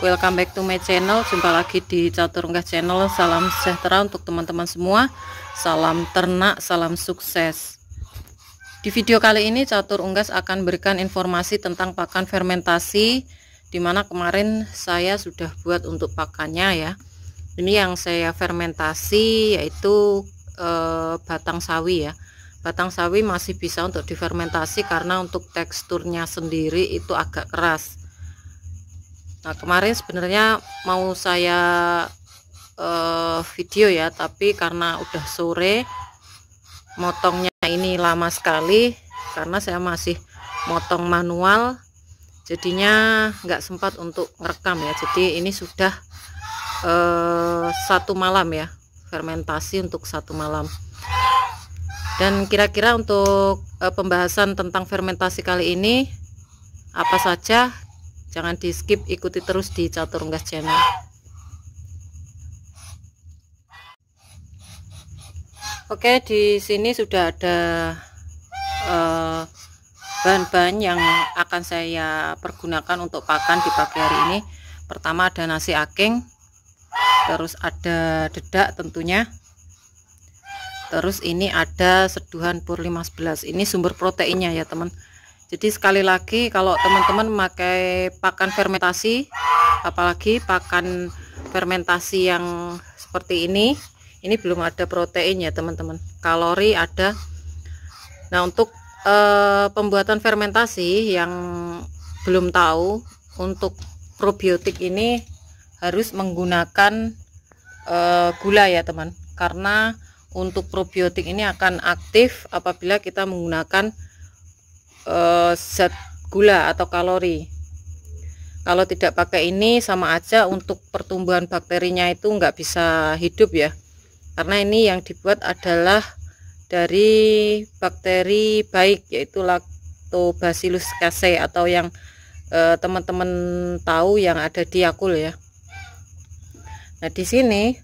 welcome back to my channel jumpa lagi di catur unggah channel salam sejahtera untuk teman-teman semua salam ternak salam sukses di video kali ini catur unggas akan berikan informasi tentang pakan fermentasi dimana kemarin saya sudah buat untuk pakannya ya ini yang saya fermentasi yaitu eh, batang sawi ya batang sawi masih bisa untuk difermentasi karena untuk teksturnya sendiri itu agak keras Nah kemarin sebenarnya mau saya uh, video ya tapi karena udah sore motongnya ini lama sekali karena saya masih motong manual jadinya nggak sempat untuk ngerekam ya jadi ini sudah uh, satu malam ya fermentasi untuk satu malam dan kira-kira untuk uh, pembahasan tentang fermentasi kali ini apa saja jangan di skip ikuti terus di catur unggas channel Oke di sini sudah ada eh, bahan-bahan uh, yang akan saya pergunakan untuk pakan di pagi hari ini pertama ada nasi aking terus ada dedak tentunya terus ini ada seduhan pur 15 ini sumber proteinnya ya teman-teman jadi sekali lagi kalau teman-teman memakai pakan fermentasi apalagi pakan fermentasi yang seperti ini ini belum ada protein ya teman-teman kalori ada nah untuk e, pembuatan fermentasi yang belum tahu untuk probiotik ini harus menggunakan e, gula ya teman karena untuk probiotik ini akan aktif apabila kita menggunakan eh, zat gula atau kalori kalau tidak pakai ini sama aja untuk pertumbuhan bakterinya itu nggak bisa hidup ya karena ini yang dibuat adalah dari bakteri baik yaitu lactobacillus casei atau yang eh, teman-teman tahu yang ada di akul ya nah di sini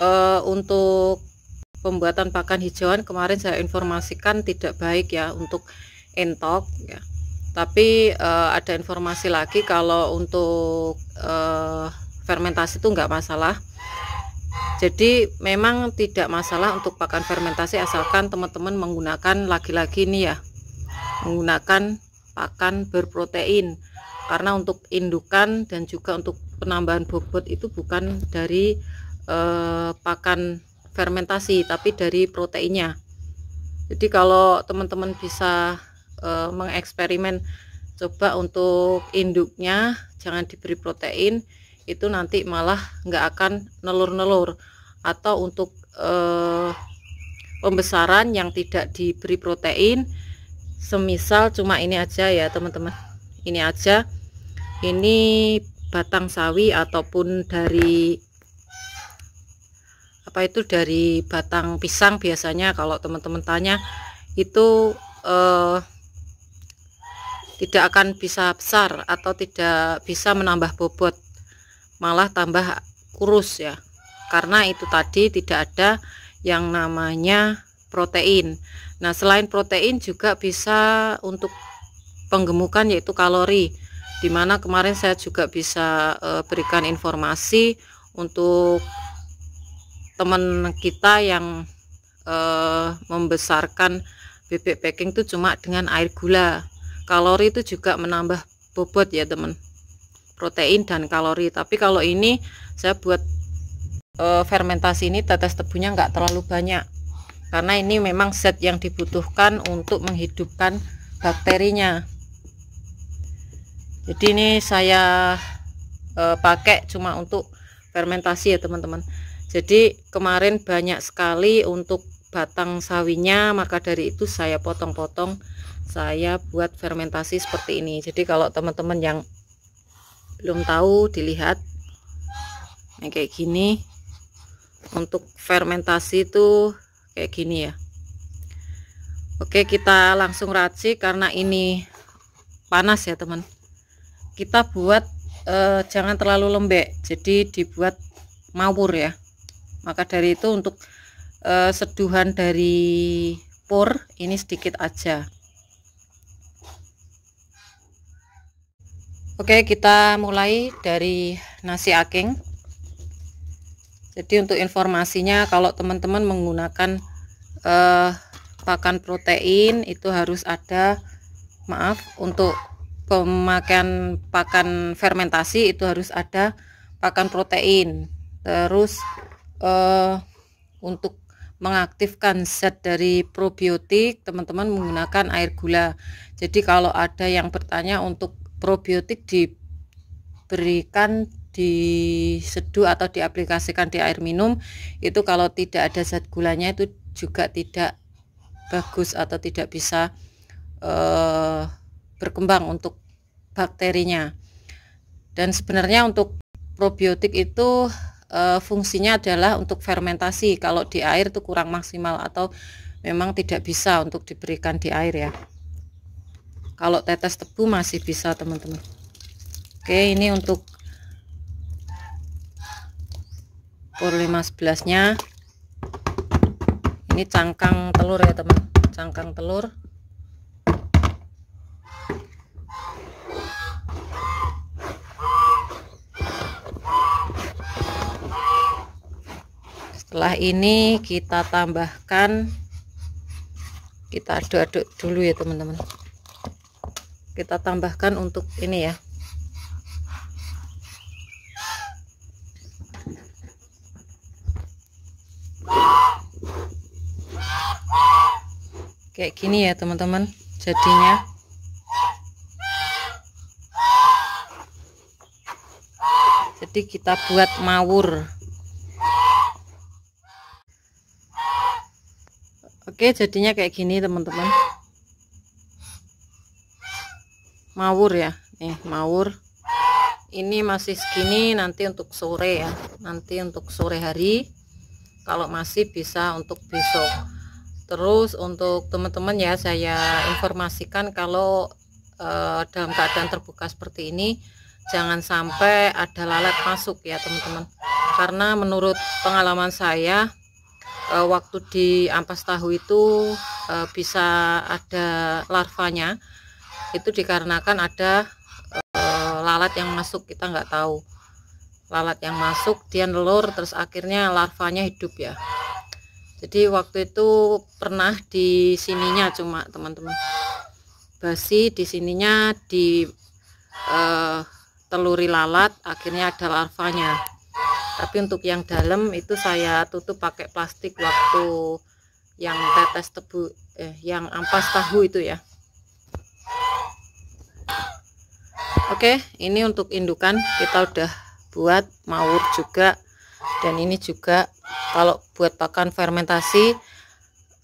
eh, untuk pembuatan pakan hijauan kemarin saya informasikan tidak baik ya untuk entok ya. Tapi uh, ada informasi lagi kalau untuk uh, fermentasi itu enggak masalah. Jadi memang tidak masalah untuk pakan fermentasi asalkan teman-teman menggunakan lagi-lagi ini ya. Menggunakan pakan berprotein karena untuk indukan dan juga untuk penambahan bobot itu bukan dari uh, pakan fermentasi tapi dari proteinnya jadi kalau teman-teman bisa uh, mengeksperimen coba untuk induknya jangan diberi protein itu nanti malah nggak akan nelur-nelur atau untuk uh, pembesaran yang tidak diberi protein semisal cuma ini aja ya teman-teman ini aja ini batang sawi ataupun dari apa itu dari batang pisang biasanya kalau teman-teman tanya itu eh, tidak akan bisa besar atau tidak bisa menambah bobot malah tambah kurus ya karena itu tadi tidak ada yang namanya protein nah selain protein juga bisa untuk penggemukan yaitu kalori dimana kemarin saya juga bisa eh, berikan informasi untuk teman kita yang eh, membesarkan bebek packing itu cuma dengan air gula kalori itu juga menambah bobot ya teman protein dan kalori tapi kalau ini saya buat e, fermentasi ini tetes tebunya nggak terlalu banyak karena ini memang zat yang dibutuhkan untuk menghidupkan bakterinya jadi ini saya e, pakai cuma untuk fermentasi ya teman-teman jadi kemarin banyak sekali untuk batang sawinya maka dari itu saya potong-potong saya buat fermentasi seperti ini jadi kalau teman-teman yang belum tahu dilihat nah kayak gini untuk fermentasi itu kayak gini ya Oke kita langsung racik karena ini panas ya teman kita buat eh, jangan terlalu lembek jadi dibuat mawur ya maka dari itu untuk eh, seduhan dari pur ini sedikit aja Oke kita mulai dari nasi aking jadi untuk informasinya kalau teman-teman menggunakan eh, pakan protein itu harus ada maaf untuk pemakaian pakan fermentasi itu harus ada pakan protein terus eh, untuk mengaktifkan zat dari probiotik teman-teman menggunakan air gula jadi kalau ada yang bertanya untuk probiotik diberikan di seduh atau diaplikasikan di air minum itu kalau tidak ada zat gulanya itu juga tidak bagus atau tidak bisa eh, berkembang untuk bakterinya dan sebenarnya untuk probiotik itu e, fungsinya adalah untuk fermentasi kalau di air itu kurang maksimal atau memang tidak bisa untuk diberikan di air ya kalau tetes tebu masih bisa teman-teman oke ini untuk pur 15 nya ini cangkang telur ya teman cangkang telur setelah ini kita tambahkan kita aduk-aduk dulu ya teman-teman kita tambahkan untuk ini ya kayak gini ya teman-teman jadinya jadi kita buat mawur oke jadinya kayak gini teman-teman mawur ya nih mawur ini masih segini nanti untuk sore ya nanti untuk sore hari kalau masih bisa untuk besok terus untuk teman-teman ya saya informasikan kalau eh, dalam keadaan terbuka seperti ini jangan sampai ada lalat masuk ya teman-teman karena menurut pengalaman saya eh, waktu di ampas tahu itu eh, bisa ada larvanya itu dikarenakan ada e, lalat yang masuk kita nggak tahu lalat yang masuk dia nelur terus akhirnya larvanya hidup ya jadi waktu itu pernah di sininya cuma teman-teman basi di sininya di e, teluri lalat akhirnya ada larvanya tapi untuk yang dalam itu saya tutup pakai plastik waktu yang tetes tebu eh, yang ampas tahu itu ya Oke ini untuk indukan kita udah buat mawur juga dan ini juga kalau buat pakan fermentasi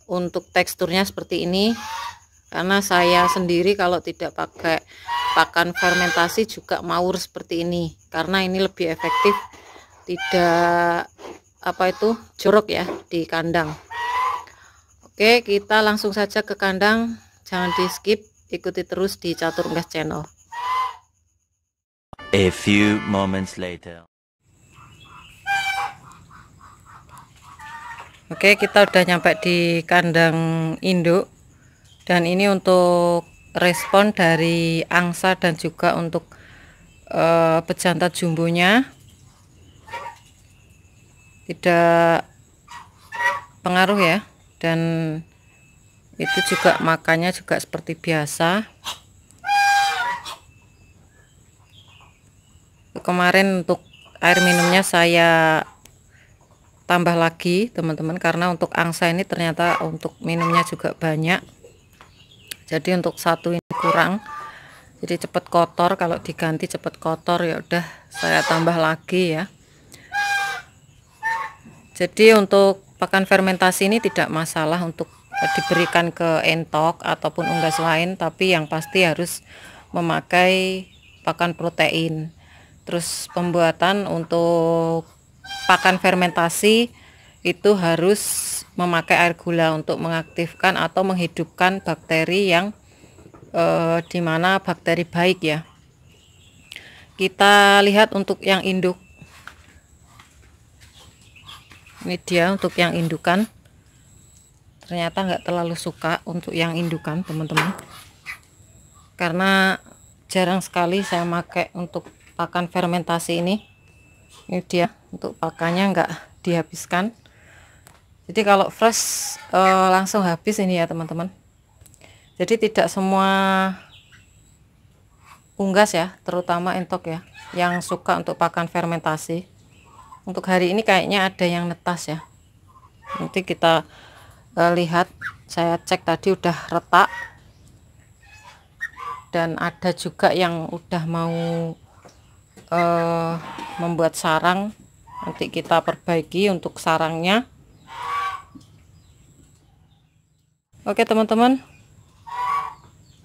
untuk teksturnya seperti ini karena saya sendiri kalau tidak pakai pakan fermentasi juga mawur seperti ini karena ini lebih efektif tidak apa itu jorok ya di kandang oke kita langsung saja ke kandang jangan di skip ikuti terus di catur unggas channel A few moments later. Oke, kita udah nyampe di kandang induk. Dan ini untuk respon dari angsa dan juga untuk uh, pejantan jumbonya. Tidak pengaruh ya. Dan itu juga makannya juga seperti biasa. kemarin untuk air minumnya saya tambah lagi teman-teman karena untuk angsa ini ternyata untuk minumnya juga banyak jadi untuk satu ini kurang jadi cepat kotor kalau diganti cepat kotor ya udah saya tambah lagi ya jadi untuk pakan fermentasi ini tidak masalah untuk diberikan ke entok ataupun unggas lain tapi yang pasti harus memakai pakan protein terus pembuatan untuk pakan fermentasi itu harus memakai air gula untuk mengaktifkan atau menghidupkan bakteri yang e, eh, dimana bakteri baik ya kita lihat untuk yang induk ini dia untuk yang indukan ternyata nggak terlalu suka untuk yang indukan teman-teman karena jarang sekali saya pakai untuk pakan fermentasi ini ini dia untuk pakannya nggak dihabiskan jadi kalau fresh e, langsung habis ini ya teman-teman jadi tidak semua unggas ya terutama entok ya yang suka untuk pakan fermentasi untuk hari ini kayaknya ada yang netas ya nanti kita e, lihat saya cek tadi udah retak dan ada juga yang udah mau uh, membuat sarang nanti kita perbaiki untuk sarangnya oke teman-teman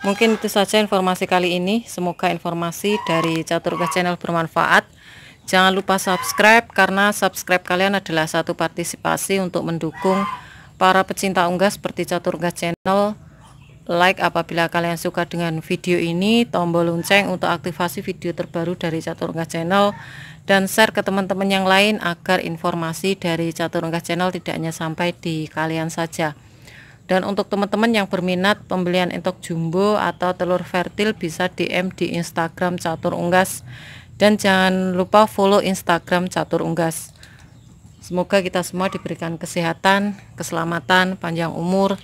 mungkin itu saja informasi kali ini semoga informasi dari Caturga channel bermanfaat jangan lupa subscribe karena subscribe kalian adalah satu partisipasi untuk mendukung para pecinta unggas seperti Caturga channel like apabila kalian suka dengan video ini, tombol lonceng untuk aktivasi video terbaru dari Catur Unggas Channel dan share ke teman-teman yang lain agar informasi dari Catur Unggas Channel tidak hanya sampai di kalian saja. Dan untuk teman-teman yang berminat pembelian entok jumbo atau telur fertil bisa DM di Instagram Catur Unggas dan jangan lupa follow Instagram Catur Unggas. Semoga kita semua diberikan kesehatan, keselamatan, panjang umur,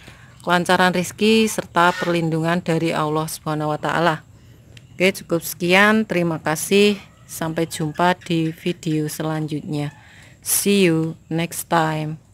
kelancaran rizki serta perlindungan dari Allah Subhanahu wa taala. Oke, cukup sekian. Terima kasih. Sampai jumpa di video selanjutnya. See you next time.